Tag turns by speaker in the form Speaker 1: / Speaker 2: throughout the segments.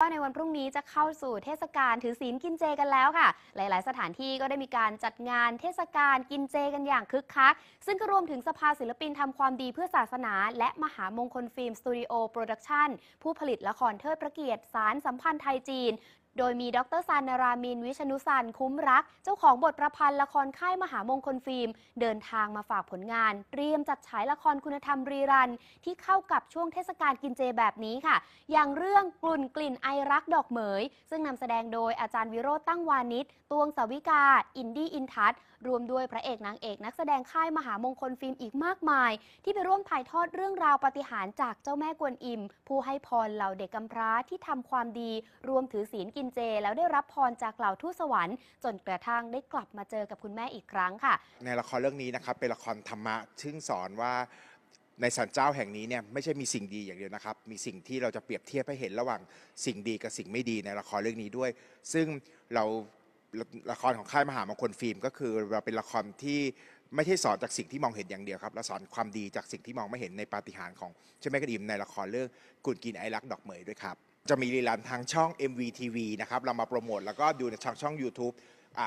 Speaker 1: ว่าในวันพรุ่งนี้จะเข้าสู่เทศกาลถือศีลกินเจกันแล้วค่ะ หลาย ๆ สถานที่ก็ได้มีการจัดงานเทศกาลกินเจกันอย่างคึกคัก ซึ่งก็รวมถึงสภาศิลปินทำความดีเพื่อศาสนา และมหามงคลฟิล์มสตูดิโอโปรดักชั่นผู้ผลิตละครเทิดพระเกียรติสารสัมพันธ์ไทยจีนโดยมีดรซานนารามินวิชนุสันคุ้มรัก เจ้าของบทประพันธ์ละครค่ายมหามงคลฟิล์ม เดินทางมาฝากผลงาน เตรียมจัดฉายละครคุณธรรมรีรัน ที่เข้ากับช่วงเทศกาลกินเจแบบนี้ค่ะ อย่างเรื่องกลุ่นกลิ่นไอรักดอกเหมย ซึ่งนำแสดงโดยอาจารย์วิโรธตั้งวานิชตวงสวิกาอินดี้อินทัศรวมด้วยพระเอกนางเอก นักแสดงค่ายมหามงคลฟิล์มอีกมากมาย ที่ไปร่วมถ่ายทอดเรื่องราวปฏิหารจากเจ้าแม่กวนอิม ผู้ให้พรเหล่าเด็กกำพร้าที่ทำความดีรวมถือศีลกินเจแล้วได้รับพรจากเหล่าทูตสวรรค์ จนกระทั่งได้กลับมาเจอกับคุณแม่อีกครั้งค่ะ
Speaker 2: ในละครเรื่องนี้นะครับเป็นละครธรรมะซึ่งสอนว่าในสันเจ้าแห่งนี้เนี่ยไม่ใช่มีสิ่งดีอย่างเดียวนะครับ มีสิ่งที่เราจะเปรียบเทียบให้เห็นระหว่างสิ่งดีกับสิ่งไม่ดีในละครเรื่องนี้ด้วย ซึ่งเราละครของค่ายมหามงคลฟิล์ม ก็คือเราเป็นละครที่ไม่ใช่สอนจากสิ่งที่มองเห็นอย่างเดียวครับเราสอนความดีจากสิ่งที่มองไม่เห็นในปาฏิหาริย์ของเช้แม่กระอิมในละครเรื่องกุนกินไอรักดอกเหมยด้วยครับจะมีรีลันทางช่อง MVTV นะครับ เรามาโปรโมทแล้วก็ดูในช่องช่อง YouTube อ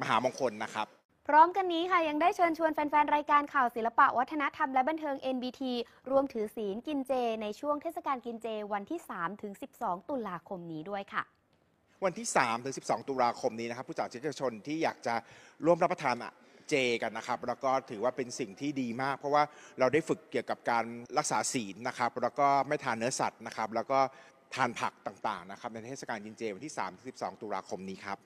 Speaker 2: มหามงคลนะครับ
Speaker 1: พร้อมกันนี้ค่ะ ยังได้เชิญชวนแฟนๆ รายการข่าวศิลปะ วัฒนธรรมและบันเทิง NBT รวมถือศีลกินเจในช่วงเทศกาลกินเจวันที่3-12ถึงตุลาคมนี้ด้วยค่ะ
Speaker 2: วันที่ 3 ถึง 12 ตุลาคมนี้นะครับ ผู้จัดเชิญชนที่อยากจะร่วมรับประทานเจกันนะครับแล้วก็ถือว่าเป็นสิ่งที่ดีมาก เพราะว่าเราได้ฝึกเกี่ยวกับการรักษาศีลนะครับแล้วก็ไม่ทานเนื้อสัตว์นะครับ แล้วก็ทานผักต่างๆนะครับ ในเทศกาลกินเจวันที่3-12ตุลาคมนี้ครับ